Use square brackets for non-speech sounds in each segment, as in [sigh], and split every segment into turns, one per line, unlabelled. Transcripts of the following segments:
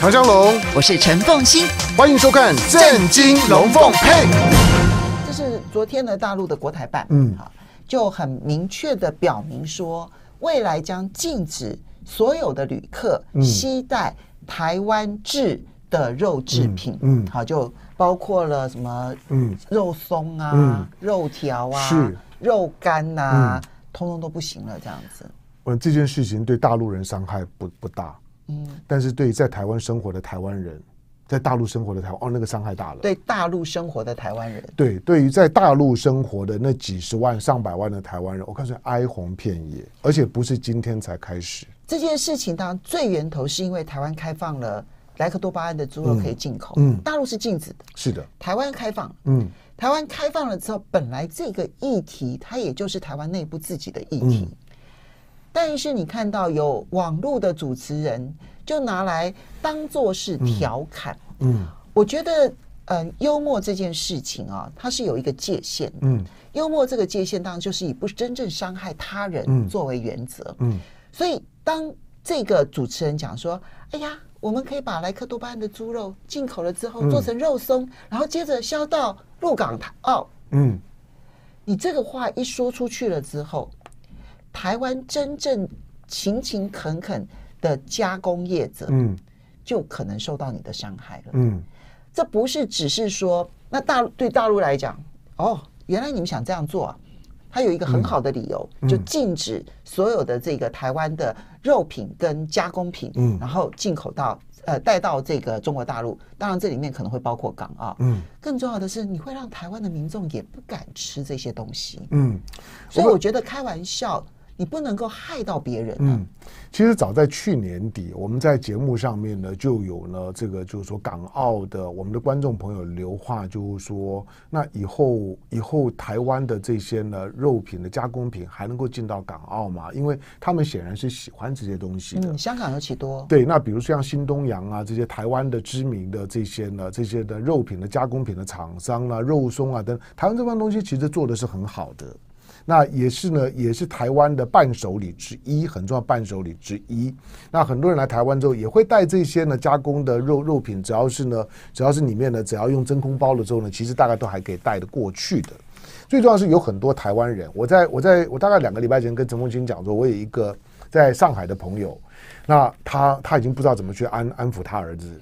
唐江龙，我是陈凤欣，欢迎收看《正惊龙凤配》。
这是昨天的大陆的国台办，嗯，好，就很明确的表明说，未来将禁止所有的旅客携带台湾制的肉制品。嗯，好，就包括了什么，嗯，肉松啊，肉条啊，肉干呐，通通都不行了，这样子。
嗯，这件事情对大陆人伤害不不大。嗯，但是对于在台湾生活的台湾人，在大陆生活的台湾，哦，那个伤害大
了。对大陆生活的台湾人，
对对于在大陆生活的那几十万上百万的台湾人，我诉你，哀鸿遍野，而且不是今天才开始。
这件事情当最源头是因为台湾开放了莱克多巴胺的猪肉可以进口，嗯，大陆是禁止的，是的。台湾开放，嗯，台湾开放了之后，本来这个议题它也就是台湾内部自己的议题。但是你看到有网络的主持人就拿来当做是调侃，嗯，我觉得嗯幽默这件事情啊，它是有一个界限，嗯，幽默这个界限当然就是以不真正伤害他人作为原则，嗯，所以当这个主持人讲说，哎呀，我们可以把莱克多巴胺的猪肉进口了之后做成肉松，然后接着销到入港台澳，嗯，你这个话一说出去了之后。台湾真正勤勤恳恳的加工业者，嗯，就可能受到你的伤害了。嗯，这不是只是说，那大陆对大陆来讲，哦，原来你们想这样做啊？他有一个很好的理由，就禁止所有的这个台湾的肉品跟加工品，嗯，然后进口到呃带到这个中国大陆。当然，这里面可能会包括港澳。嗯，更重要的是，你会让台湾的民众也不敢吃这些东西。嗯，所以我觉得开玩笑。你不能够害到别人。嗯，其实早
在去年底，我们在节目上面呢，就有了这个，就是说港澳的我们的观众朋友留话，就是说，那以后以后台湾的这些呢肉品的加工品还能够进到港澳吗？因为他们显然是喜欢这些东西的。香
港尤其多。
对，那比如像新东阳啊，这些台湾的知名的这些呢，这些的肉品的加工品的厂商啊，肉松啊等，台湾这帮东西其实做的是很好的。那也是呢，也是台湾的伴手礼之一，很重要伴手礼之一。那很多人来台湾之后，也会带这些呢加工的肉肉品，只要是呢，只要是里面呢，只要用真空包了之后呢，其实大概都还可以带得过去的。最重要是有很多台湾人，我在我在我大概两个礼拜前跟陈凤清讲说，我有一个在上海的朋友，那他他已经不知道怎么去安安抚他儿子，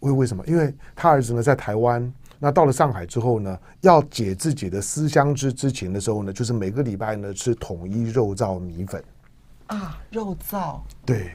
为为什么？因为他儿子呢在台湾。那到了上海之后呢，要解自己的思乡之之情的时候呢，就是每个礼拜呢吃统一肉燥米粉，
啊，肉燥，
对。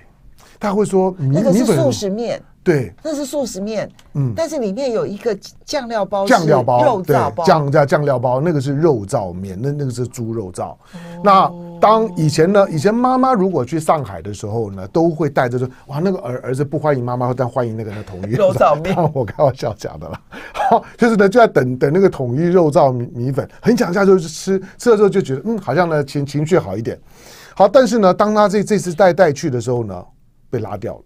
他会说：“那个是素食面，对，
那是素食面，嗯，但是里面有一个酱料包，酱料包，肉燥包，酱
加酱料包，那个是肉燥面，那那个是猪肉燥。那当以前呢，以前妈妈如果去上海的时候呢，都会带着说，哇，那个儿儿子不欢迎妈妈，但欢迎那个那统一 [laughs] 肉燥面。我开玩笑讲的啦，[laughs] 好，就是呢，就在等等那个统一肉燥米米粉，很想一下就是吃吃了之后就觉得，嗯，好像呢情情绪好一点。好，但是呢，当他这这次带带去的时候呢。”被拉掉了，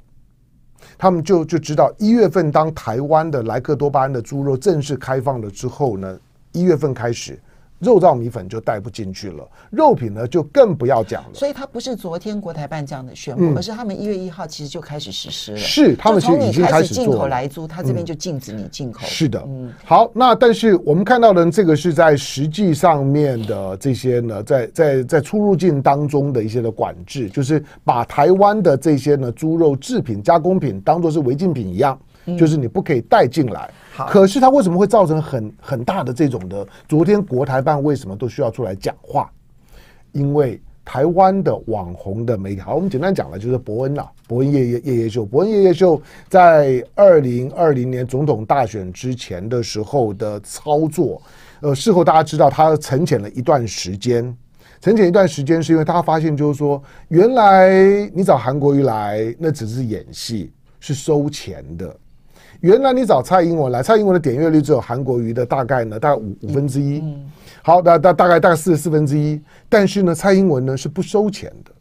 他们就就知道一月份当台湾的莱克多巴胺的猪肉正式开放了之后呢，一月份开始。肉燥米粉就带不进去了，肉品呢就更不要讲了。
所以它不是昨天国台办这样的宣布，而是他们一月一号其实就开始实施了。是，他们其实已经开始进口来猪，他这边就禁止你进口。
是的，嗯。好，那但是我们看到的这个是在实际上面的这些呢，在在在出入境当中的一些的管制，就是把台湾的这些呢猪肉制品加工品当做是违禁品一样，就是你不可以带进来。可是他为什么会造成很很大的这种的？昨天国台办为什么都需要出来讲话？因为台湾的网红的媒体，好，我们简单讲了，就是伯恩呐，伯恩夜夜夜夜秀，伯恩夜夜秀在二零二零年总统大选之前的时候的操作，呃，事后大家知道他沉潜了一段时间，沉潜一段时间是因为他发现就是说，原来你找韩国瑜来那只是演戏，是收钱的。原来你找蔡英文来，蔡英文的点阅率只有韩国瑜的大概呢，大概五五分之一。好，大大大概大概四十四分之一。但是呢，蔡英文呢是不收钱的，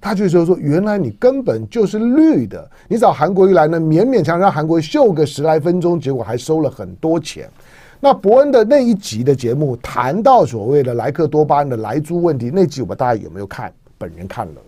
他就说说原来你根本就是绿的，你找韩国瑜来呢，勉勉强让韩国秀个十来分钟，结果还收了很多钱。那伯恩的那一集的节目谈到所谓的莱克多巴胺的莱猪问题，那集我们大家有没有看？本人看了。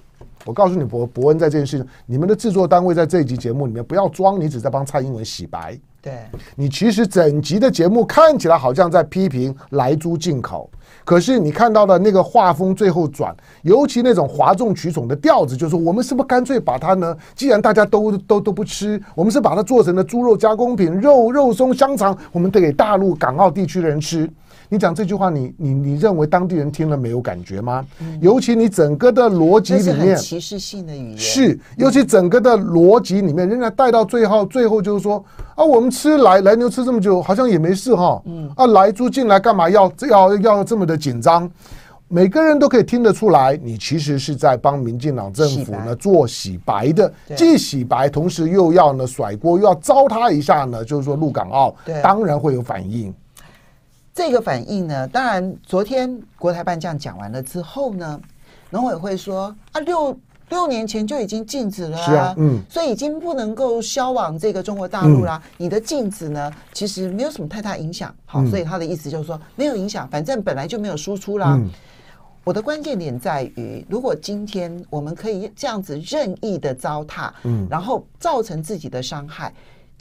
我告诉你，伯伯恩在这件事情，你们的制作单位在这一集节目里面不要装，你只是在帮蔡英文洗白。对你其实整集的节目看起来好像在批评来猪进口，可是你看到了那个画风最后转，尤其那种哗众取宠的调子，就说我们是不是干脆把它呢？既然大家都都都不吃，我们是把它做成了猪肉加工品，肉肉松、香肠，我们得给大陆、港澳地区的人吃。你讲这句话，你你你认为当地人听了没有感觉吗？尤其你整个的逻辑里面歧
视性的语言
是，尤其整个的逻辑里面，人家带到最后，最后就是说啊，我们吃来来牛吃这么久，好像也没事哈。嗯啊，来猪进来干嘛？要要要这么的紧张？每个人都可以听得出来，你其实是在帮民进党政府呢做洗白的，既洗白，同时又要呢甩锅，又要糟蹋一下呢，就是说陆港澳当然会有反应。
这个反应呢？当然，昨天国台办这样讲完了之后呢，农委会说啊，六六年前就已经禁止了，嗯，所以已经不能够销往这个中国大陆啦。你的禁止呢，其实没有什么太大影响。好，所以他的意思就是说没有影响，反正本来就没有输出啦。我的关键点在于，如果今天我们可以这样子任意的糟蹋，嗯，然后造成自己的伤害。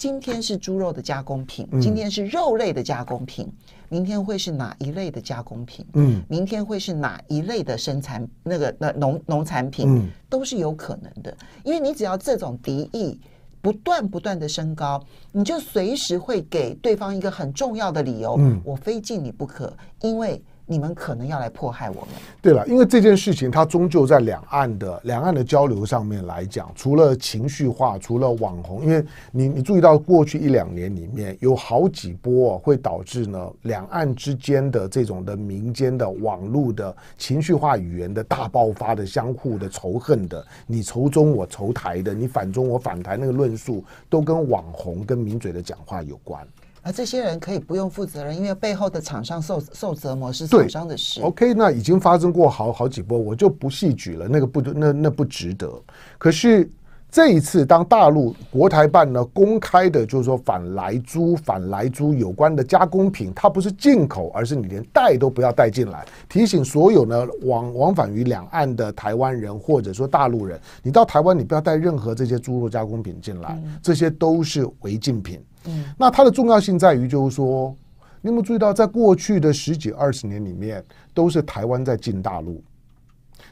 今天是猪肉的加工品，今天是肉类的加工品，明天会是哪一类的加工品？嗯，明天会是哪一类的生产那个那农农产品都是有可能的，因为你只要这种敌意不断不断的升高，你就随时会给对方一个很重要的理由，嗯，我非进你不可，因为。你们可能要来迫害我们。
对了，因为这件事情，它终究在两岸的两岸的交流上面来讲，除了情绪化，除了网红，因为你你注意到过去一两年里面有好几波会导致呢两岸之间的这种的民间的网络的情绪化语言的大爆发的相互的仇恨的，你仇中我仇台的，你反中我反台那个论述，都跟网红跟名嘴的讲话有关。
而这些人可以不用负责任，因为背后的厂商受受折磨是厂商的事。O
K，那已经发生过好好几波，我就不细举了。那个不，那那不值得。可是这一次，当大陆国台办呢公开的，就是说反莱猪、反莱猪有关的加工品，它不是进口，而是你连带都不要带进来。提醒所有呢往往返于两岸的台湾人或者说大陆人，你到台湾你不要带任何这些猪肉加工品进来，这些都是违禁品。嗯，那它的重要性在于，就是说，你有没有注意到，在过去的十几二十年里面，都是台湾在进大陆，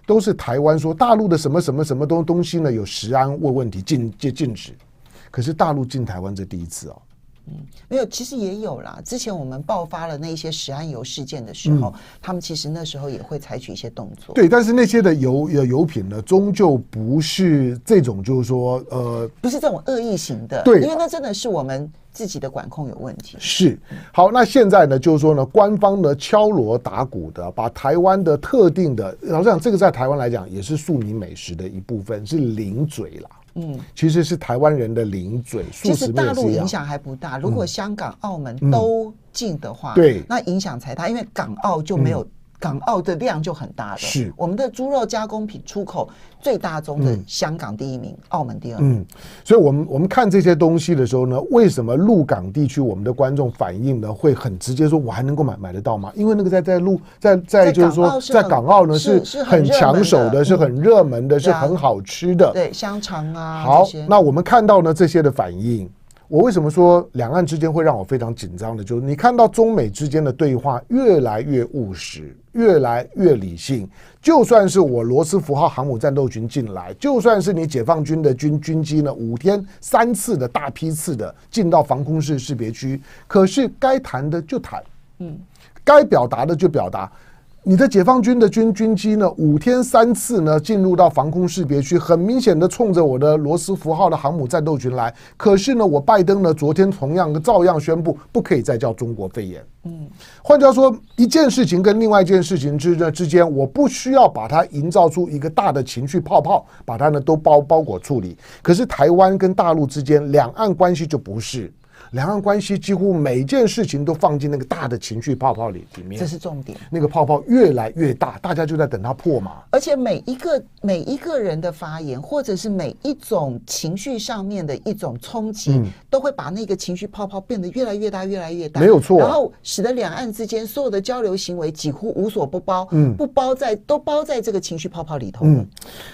都是台湾说大陆的什么什么什么东东西呢？有食安问问题禁禁禁止，可是大陆进台湾这第一次哦。
嗯，有，其实也有啦。之前我们爆发了那些食安油事件的时候，他们其实那时候也会采取一些动作。
对，但是那些的油呃油品呢，终究不是这种，就是说呃，不是这种
恶意型的。对，因为那真的是我们。自己的管控有问题是
好，那现在呢，就是说呢，官方的敲锣打鼓的，把台湾的特定的，老实讲，这个在台湾来讲也是庶民美食的一部分，是零嘴啦。嗯，其实是台湾人的零嘴。其实大陆影响
还不大，如果香港、澳门都进的话，对，那影响才大，因为港澳就没有。港澳的量就很大了。是我们的猪肉加工品出口最大宗的，香港第一名，澳门第二。嗯，
所以我们我们看这些东西的时候呢，为什么陆港地区我们的观众反应呢会很直接说我还能够买买得到吗？因为那个在在陆在在就是说在港澳呢是很抢手的，是很热门的，是很好吃的，对
香肠啊。好，那
我们看到呢这些的反应。我为什么说两岸之间会让我非常紧张的？就是你看到中美之间的对话越来越务实，越来越理性。就算是我罗斯福号航母战斗群进来，就算是你解放军的军军机呢，五天三次的大批次的进到防空识别区，可是该谈的就谈，嗯，该表达的就表达。你的解放军的军军机呢，五天三次呢，进入到防空识别区，很明显的冲着我的罗斯福号的航母战斗群来。可是呢，我拜登呢，昨天同样照样宣布，不可以再叫中国肺炎。嗯，换句话说，一件事情跟另外一件事情之之间，我不需要把它营造出一个大的情绪泡泡，把它呢都包包裹处理。可是台湾跟大陆之间，两岸关系就不是。两岸关系几乎每件事情都放进那个大的情绪泡泡里，里面这是重点。那个泡泡越来越大，大家就在等它破嘛。
而且每一个每一个人的发言，或者是每一种情绪上面的一种冲击，都会把那个情绪泡泡变得越来越大，越来越大。没有错，然后使得两岸之间所有的交流行为几乎无所不包，嗯，不包在都包在这个情绪泡泡里头。嗯，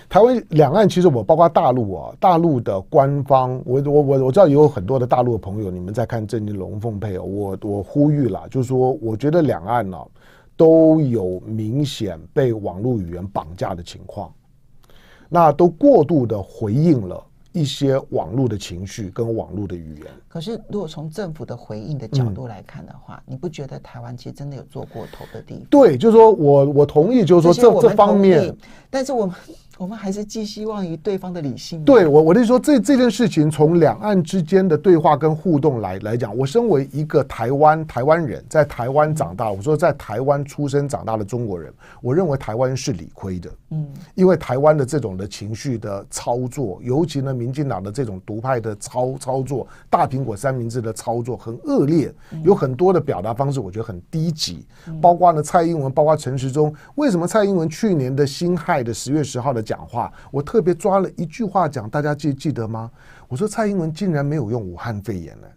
台湾两岸其实我包括大陆啊，大陆的官方，我我我我知道有很多的大陆的朋友，你。我们再看郑金龙凤配我我呼吁了，就是说，我觉得两岸呢都有明显被网络语言绑架的情况，那都过度的回应了一些网络的情绪跟网络的语言。
可是，如果从政府的回应的角度来看的话，你不觉得台湾其实真的有做过头的地方？
对，就是说我我同意，就是说这这方面，
但是我们。我们还是寄希望于对方的理性。
对我，我就说这这件事情，从两岸之间的对话跟互动来来讲，我身为一个台湾台湾人，在台湾长大，我说在台湾出生长大的中国人，我认为台湾是理亏的。嗯，因为台湾的这种的情绪的操作，尤其呢，民进党的这种独派的操操作，大苹果三明治的操作很恶劣，有很多的表达方式，我觉得很低级。包括呢，蔡英文，包括陈时中，为什么蔡英文去年的辛亥的十月十号的？讲话，我特别抓了一句话讲，大家记记得吗？我说蔡英文竟然没有用武汉肺炎了。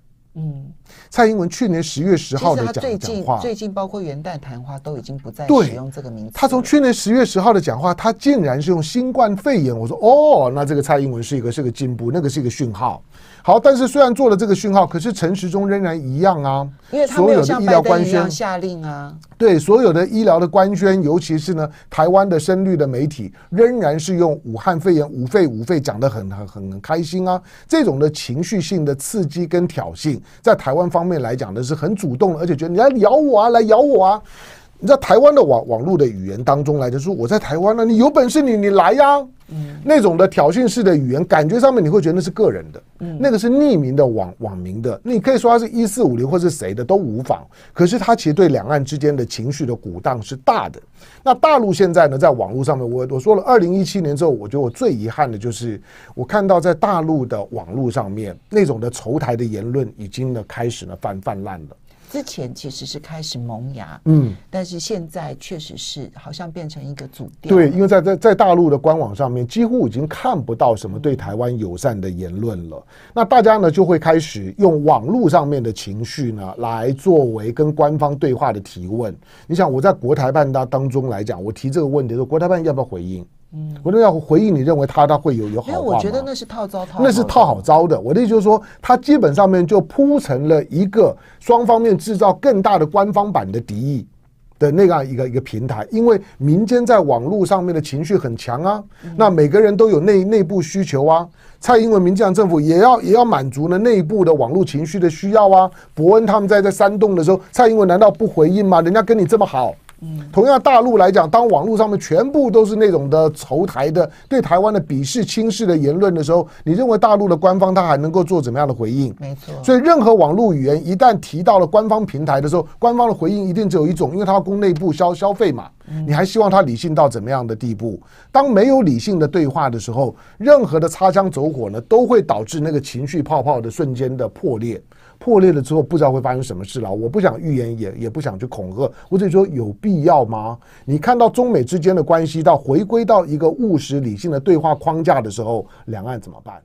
嗯，蔡英文去年十月十号的讲讲话，最近
包括元旦谈话都已经不再使用这个名字。他
从去年十月十号的讲话，他竟然是用新冠肺炎。我说哦，那这个蔡英文是一个是个进步，那个是一个讯号。好，但是虽然做了这个讯号，可是陈时中仍然一样啊，因为所有的医疗官宣
下令啊，
对所有的医疗的官宣，尤其是呢，台湾的深绿的媒体仍然是用武汉肺炎、五肺、五肺讲的很很很开心啊，这种的情绪性的刺激跟挑衅。在台湾方面来讲呢，是很主动，而且觉得“你来咬我啊，来咬我啊！”你在台湾的网网络的语言当中来就说我在台湾呢。你有本事你你来呀，那种的挑衅式的语言，感觉上面你会觉得那是个人的，那个是匿名的网网民的，你可以说他是一四五零或是谁的都无妨，可是他其实对两岸之间的情绪的鼓荡是大的。那大陆现在呢，在网络上面，我我说了，二零一七年之后，我觉得我最遗憾的就是，我看到在大陆的网络上面那种的仇台的言论，已经呢开始呢泛泛滥了。
之前其实是开始萌芽，嗯，但是现在确实是好像变成一个主调。对，
因为在在在大陆的官网上面，几乎已经看不到什么对台湾友善的言论了。那大家呢就会开始用网络上面的情绪呢来作为跟官方对话的提问。你想，我在国台办当当中来讲，我提这个问题说国台办要不要回应？嗯，我都要回应你认为他他会有有好，因为我觉得
那是套招，套，那是套
好招的。我的意思就是说，他基本上面就铺成了一个双方面制造更大的官方版的敌意的那个一个一个平台。因为民间在网络上面的情绪很强啊，那每个人都有内内部需求啊。蔡英文民进党政府也要也要满足呢内部的网络情绪的需要啊。伯恩他们在在煽动的时候，蔡英文难道不回应吗？人家跟你这么好。同样大陆来讲，当网络上面全部都是那种的仇台的、对台湾的鄙视、轻视的言论的时候，你认为大陆的官方他还能够做怎么样的回应？没错。所以任何网络语言一旦提到了官方平台的时候，官方的回应一定只有一种，因为他要供内部消消费嘛。你还希望他理性到怎么样的地步？当没有理性的对话的时候，任何的擦枪走火呢，都会导致那个情绪泡泡的瞬间的破裂。破裂了之后，不知道会发生什么事了。我不想预言，也也不想去恐吓。或者说，有必要吗？你看到中美之间的关系到回归到一个务实理性的对话框架的时候，两岸怎么办？